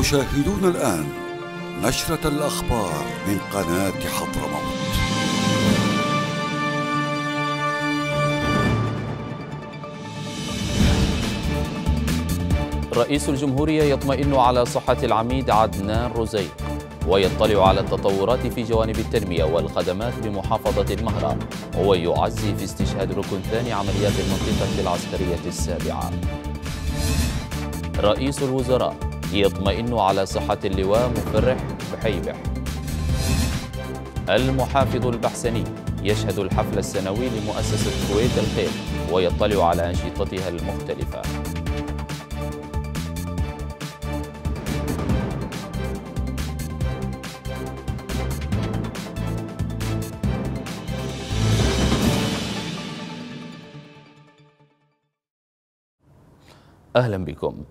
تشاهدون الآن نشرة الأخبار من قناة حضرموت رئيس الجمهورية يطمئن على صحة العميد عدنان رزيق ويطلع على التطورات في جوانب التنمية والخدمات بمحافظة المهرة ويعزي في استشهاد ركن ثاني عمليات المنطقة العسكرية السابعة رئيس الوزراء ليطمئنوا على صحة اللواء مفرح بحيبح المحافظ البحسني يشهد الحفل السنوي لمؤسسة كويت الخير ويطلع على أنشطتها المختلفة أهلا بكم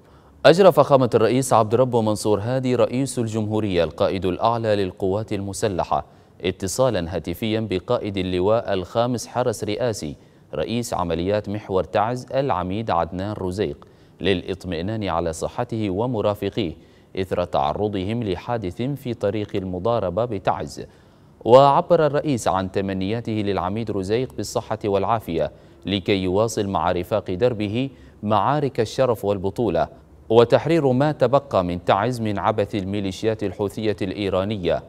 أجرى فخامة الرئيس عبد ربه منصور هادي رئيس الجمهورية القائد الأعلى للقوات المسلحة اتصالا هاتفيا بقائد اللواء الخامس حرس رئاسي رئيس عمليات محور تعز العميد عدنان رزيق للإطمئنان على صحته ومرافقيه إثر تعرضهم لحادث في طريق المضاربة بتعز وعبر الرئيس عن تمنياته للعميد رزيق بالصحة والعافية لكي يواصل مع رفاق دربه معارك الشرف والبطولة وتحرير ما تبقى من تعز من عبث الميليشيات الحوثية الإيرانية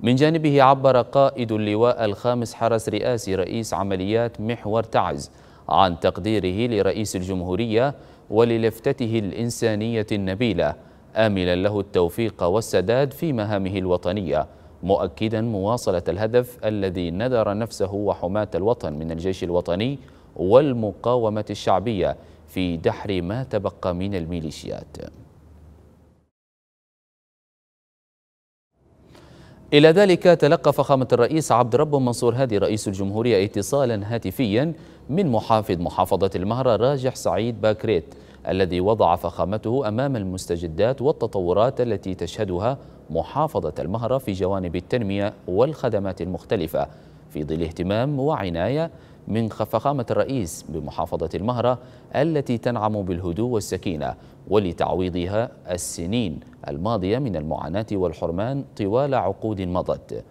من جانبه عبر قائد اللواء الخامس حرس رئاسي رئيس عمليات محور تعز عن تقديره لرئيس الجمهورية وللفتته الإنسانية النبيلة آملا له التوفيق والسداد في مهامه الوطنية مؤكدا مواصلة الهدف الذي ندر نفسه وحماة الوطن من الجيش الوطني والمقاومة الشعبية في دحر ما تبقى من الميليشيات إلى ذلك تلقى فخامة الرئيس عبد رب منصور هادي رئيس الجمهورية اتصالا هاتفيا من محافظ محافظة المهرة راجح سعيد باكريت الذي وضع فخامته أمام المستجدات والتطورات التي تشهدها محافظة المهرة في جوانب التنمية والخدمات المختلفة في ظل اهتمام وعناية من فخامة الرئيس بمحافظة المهرة التي تنعم بالهدوء والسكينة ولتعويضها السنين الماضية من المعاناة والحرمان طوال عقود مضت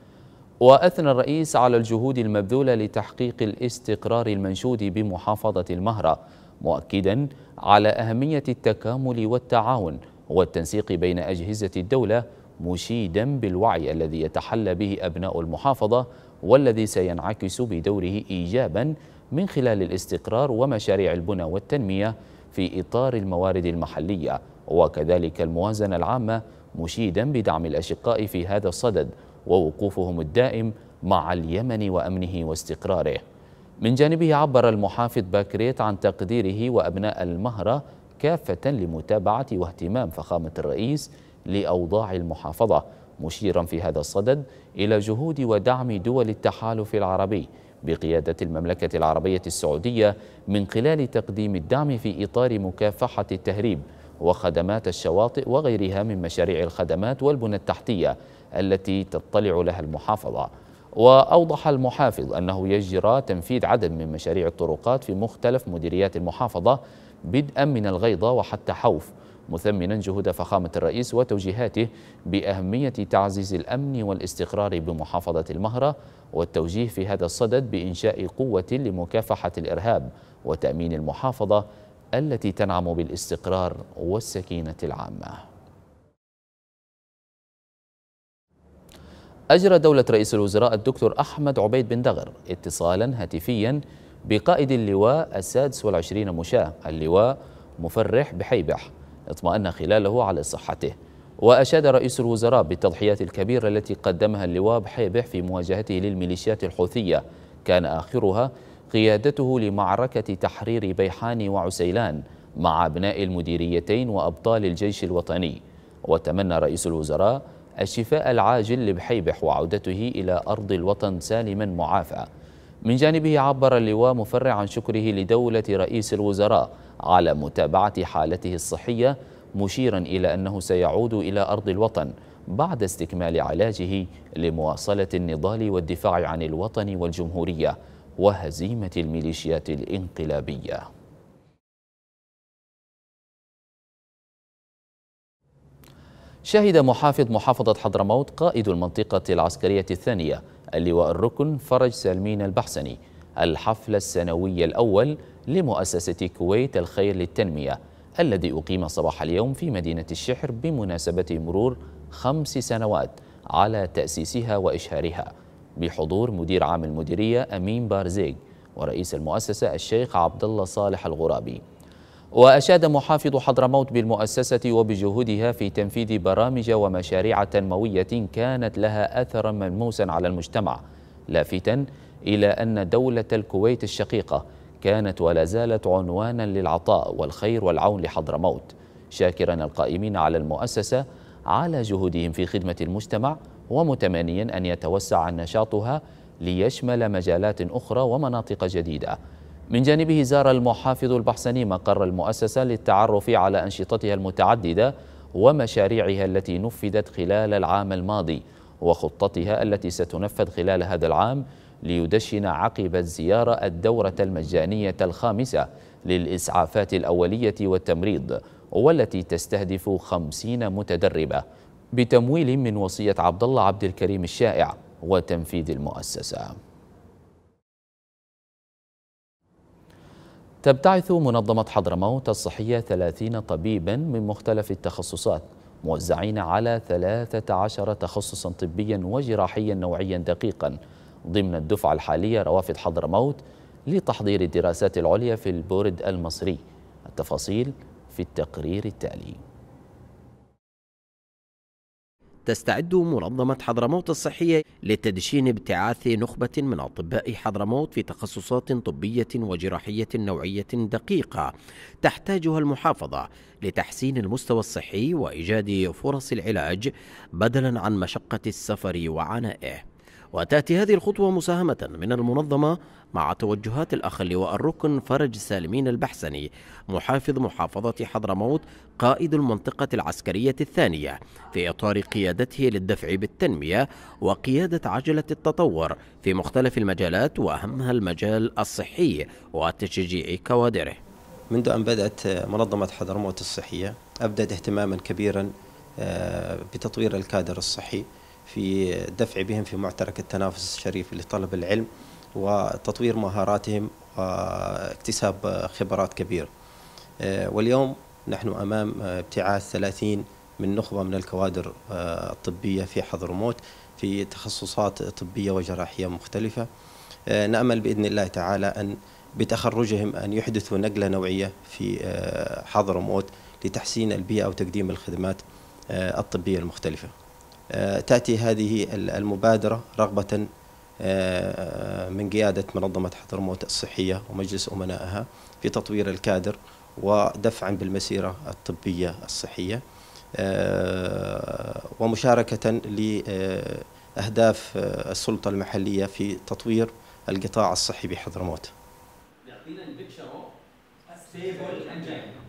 وأثنى الرئيس على الجهود المبذولة لتحقيق الاستقرار المنشود بمحافظة المهرة مؤكدا على أهمية التكامل والتعاون والتنسيق بين أجهزة الدولة مشيدا بالوعي الذي يتحلى به أبناء المحافظة والذي سينعكس بدوره إيجابا من خلال الاستقرار ومشاريع البنى والتنمية في إطار الموارد المحلية وكذلك الموازنة العامة مشيدا بدعم الأشقاء في هذا الصدد ووقوفهم الدائم مع اليمن وأمنه واستقراره من جانبه عبر المحافظ باكريت عن تقديره وأبناء المهرة كافة لمتابعة واهتمام فخامة الرئيس لأوضاع المحافظة مشيرا في هذا الصدد إلى جهود ودعم دول التحالف العربي بقيادة المملكة العربية السعودية من خلال تقديم الدعم في إطار مكافحة التهريب وخدمات الشواطئ وغيرها من مشاريع الخدمات والبنى التحتية التي تطلع لها المحافظة وأوضح المحافظ أنه يجرى تنفيذ عدد من مشاريع الطرقات في مختلف مديريات المحافظة بدءا من الغيضة وحتى حوف مثمنا جهود فخامة الرئيس وتوجيهاته بأهمية تعزيز الأمن والاستقرار بمحافظة المهرة والتوجيه في هذا الصدد بإنشاء قوة لمكافحة الإرهاب وتأمين المحافظة التي تنعم بالاستقرار والسكينة العامة أجرى دولة رئيس الوزراء الدكتور أحمد عبيد بن دغر اتصالا هاتفيا بقائد اللواء السادس والعشرين مشاة اللواء مفرح بحيبح اطمأن خلاله على صحته وأشاد رئيس الوزراء بالتضحيات الكبيرة التي قدمها اللواء بحيبح في مواجهته للميليشيات الحوثية كان آخرها قيادته لمعركة تحرير بيحان وعسيلان مع أبناء المديريتين وأبطال الجيش الوطني وتمنى رئيس الوزراء الشفاء العاجل لبحيبح وعودته إلى أرض الوطن سالما معافى من جانبه عبر اللواء مفرع عن شكره لدولة رئيس الوزراء على متابعة حالته الصحية مشيرا إلى أنه سيعود إلى أرض الوطن بعد استكمال علاجه لمواصلة النضال والدفاع عن الوطن والجمهورية وهزيمة الميليشيات الانقلابية شهد محافظ محافظة حضرموت قائد المنطقة العسكرية الثانية اللواء الركن فرج سالمين البحسني الحفل السنوي الأول لمؤسسة كويت الخير للتنمية الذي أقيم صباح اليوم في مدينة الشحر بمناسبة مرور خمس سنوات على تأسيسها وإشهارها بحضور مدير عام المديرية أمين بارزيق ورئيس المؤسسة الشيخ عبد الله صالح الغرابي وأشاد محافظ حضرموت بالمؤسسة وبجهودها في تنفيذ برامج ومشاريع تنموية كانت لها أثرا ملموسا على المجتمع لافتا إلى أن دولة الكويت الشقيقة كانت ولا زالت عنوانا للعطاء والخير والعون لحضرموت شاكرا القائمين على المؤسسة على جهودهم في خدمة المجتمع ومتمنيا أن يتوسع نشاطها ليشمل مجالات أخرى ومناطق جديدة من جانبه زار المحافظ البحسني مقر المؤسسة للتعرف على أنشطتها المتعددة ومشاريعها التي نفذت خلال العام الماضي وخطتها التي ستنفذ خلال هذا العام ليدشن عقب الزيارة الدورة المجانية الخامسة للإسعافات الأولية والتمريض والتي تستهدف خمسين متدربة بتمويل من وصية عبد الله عبد الكريم الشائع وتنفيذ المؤسسة تبتعث منظمة حضرموت الصحية 30 طبيبا من مختلف التخصصات موزعين على 13 تخصصا طبيا وجراحيا نوعيا دقيقا ضمن الدفعة الحالية روافد حضرموت لتحضير الدراسات العليا في البورد المصري التفاصيل في التقرير التالي تستعد منظمة حضرموت الصحية لتدشين ابتعاث نخبة من أطباء حضرموت في تخصصات طبية وجراحية نوعية دقيقة تحتاجها المحافظة لتحسين المستوى الصحي وإيجاد فرص العلاج بدلا عن مشقة السفر وعنائه وتأتي هذه الخطوة مساهمة من المنظمة مع توجهات الأخ اللواء الركن فرج سالمين البحسني محافظ محافظة حضرموت قائد المنطقة العسكرية الثانية في إطار قيادته للدفع بالتنمية وقيادة عجلة التطور في مختلف المجالات وأهمها المجال الصحي وتشجيع كوادره منذ أن بدأت منظمة حضرموت الصحية أبدت اهتماما كبيرا آه، بتطوير الكادر الصحي في الدفع بهم في معترك التنافس الشريف لطلب العلم وتطوير مهاراتهم واكتساب خبرات كبيرة آه، واليوم نحن أمام ابتعاث 30 من نخبة من الكوادر آه، الطبية في حضرموت في تخصصات طبية وجراحية مختلفة آه، نأمل بإذن الله تعالى أن بتخرجهم أن يحدثوا نقلة نوعية في حضرموت لتحسين البيئة وتقديم الخدمات الطبية المختلفة آه، تأتي هذه المبادرة رغبة آه، من قيادة منظمة حضرموت الصحية ومجلس أمنائها في تطوير الكادر ودفعا بالمسيرة الطبية الصحية آه، ومشاركة لأهداف السلطة المحلية في تطوير القطاع الصحي بحضرموت. يعطينا البكشر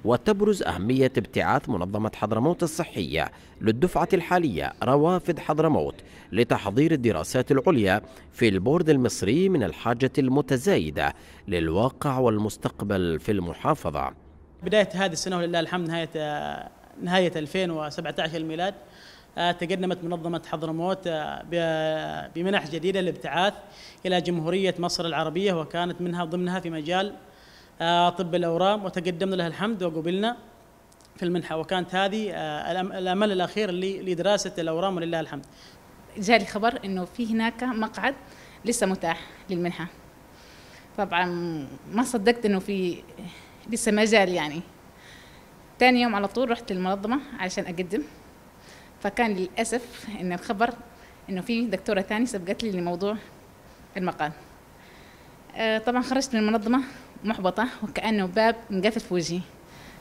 وتبرز أهمية ابتعاث منظمة حضرموت الصحية للدفعة الحالية روافد حضرموت لتحضير الدراسات العليا في البورد المصري من الحاجة المتزايدة للواقع والمستقبل في المحافظة بداية هذه السنة ولله الحمد نهاية نهاية 2017 الميلاد آه، تقدمت منظمة حضرموت آه، بمنح جديدة للابتعاث إلى جمهورية مصر العربية وكانت منها ضمنها في مجال آه، طب الاورام وتقدمنا لها الحمد وقبلنا في المنحه وكانت هذه آه، الامل الاخير لدراسه الاورام ولله الحمد. جالي خبر انه في هناك مقعد لسه متاح للمنحه. طبعا ما صدقت انه في لسه مجال يعني. ثاني يوم على طول رحت للمنظمه عشان اقدم. فكان للاسف ان الخبر انه في دكتوره ثانيه سبقت لي لموضوع المقال. آه، طبعا خرجت من المنظمه محبطة وكأنه باب مقفل في وجهي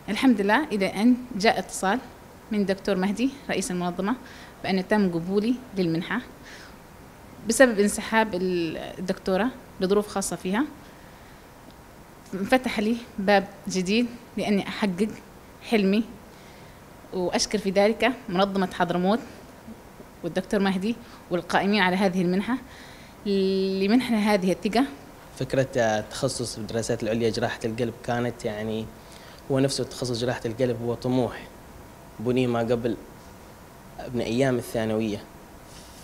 الحمد لله إلى أن جاء اتصال من دكتور مهدي رئيس المنظمة بأن تم قبولي للمنحة بسبب انسحاب الدكتورة لظروف خاصة فيها انفتح لي باب جديد لأني أحقق حلمي وأشكر في ذلك منظمة حضرموت والدكتور مهدي والقائمين على هذه المنحة لمنحنا هذه الثقة فكرة التخصص الدراسات العليا جراحة القلب كانت يعني هو نفسه تخصص جراحة القلب هو طموح بني ما قبل من أيام الثانوية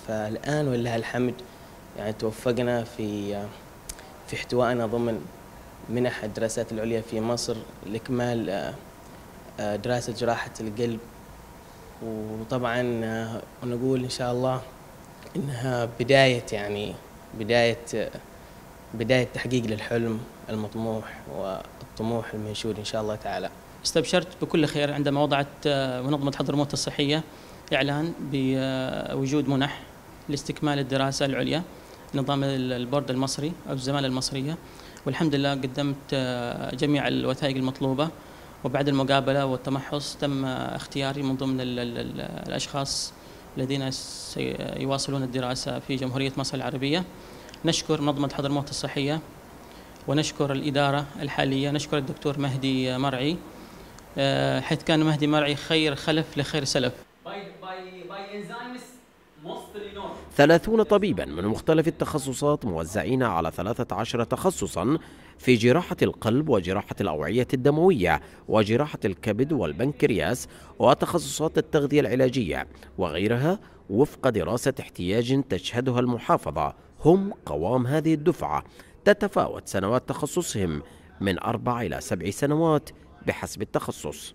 فالآن ولله الحمد يعني توفقنا في في احتوائنا ضمن منح الدراسات العليا في مصر لإكمال دراسة جراحة القلب وطبعا نقول إن شاء الله إنها بداية يعني بداية بداية تحقيق للحلم المطموح والطموح المنشود إن شاء الله تعالى استبشرت بكل خير عندما وضعت آه، منظمة حضرموت الصحية إعلان بوجود منح لاستكمال الدراسة العليا نظام البورد المصري أو الزمالة المصرية والحمد لله قدمت آه، جميع الوثائق المطلوبة وبعد المقابلة والتمحص تم آه، اختياري من ضمن الـ الـ الـ الأشخاص الذين سيواصلون الدراسة في جمهورية مصر العربية نشكر منظمة حضرموت الصحية ونشكر الإدارة الحالية نشكر الدكتور مهدي مرعي آه، حيث كان مهدي مرعي خير خلف لخير سلف ثلاثون طبيبا من مختلف التخصصات موزعين على 13 تخصصا في جراحة القلب وجراحة الأوعية الدموية وجراحة الكبد والبنكرياس وتخصصات التغذية العلاجية وغيرها وفق دراسة احتياج تشهدها المحافظة هم قوام هذه الدفعة تتفاوت سنوات تخصصهم من أربع إلى سبع سنوات بحسب التخصص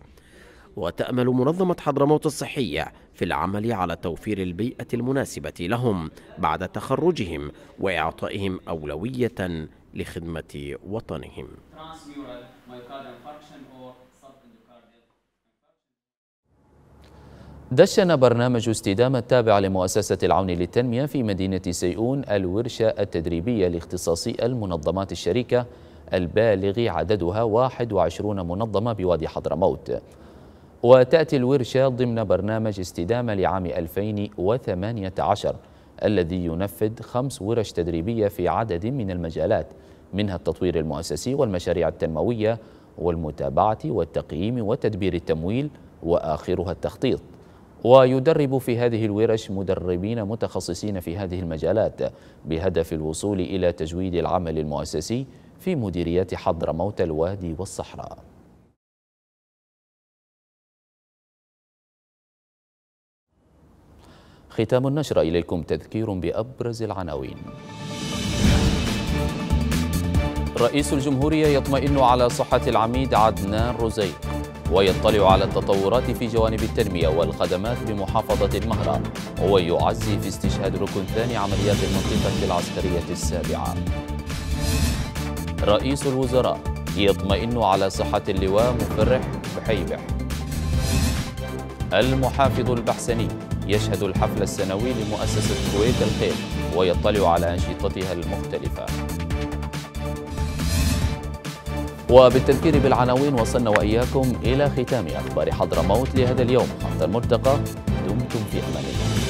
وتأمل منظمة حضرموت الصحية في العمل على توفير البيئة المناسبة لهم بعد تخرجهم وإعطائهم أولوية لخدمة وطنهم دشن برنامج استدامة التابع لمؤسسة العون للتنمية في مدينة سيئون الورشة التدريبية لاختصاصي المنظمات الشريكة البالغ عددها 21 منظمة بوادي حضرموت وتأتي الورشة ضمن برنامج استدامة لعام 2018 الذي ينفذ خمس ورش تدريبية في عدد من المجالات منها التطوير المؤسسي والمشاريع التنموية والمتابعة والتقييم وتدبير التمويل وآخرها التخطيط ويدرب في هذه الورش مدربين متخصصين في هذه المجالات بهدف الوصول إلى تجويد العمل المؤسسي في مديريات حضرموت الوادي والصحراء ختام النشر إليكم تذكير بأبرز العناوين رئيس الجمهورية يطمئن على صحة العميد عدنان رزيق ويطلع على التطورات في جوانب التنمية والخدمات بمحافظة المهرة ويعزي في استشهاد ركن ثاني عمليات المنطقة العسكرية السابعة رئيس الوزراء يطمئن على صحة اللواء مفرح بحيبح المحافظ البحسني يشهد الحفل السنوي لمؤسسة كويت الخير ويطلع على أنشطتها المختلفة وبالتذكير بالعناوين وصلنا وإياكم إلى ختام أخبار حضرموت لهذا اليوم حتى المرتقى دمتم في أمان الله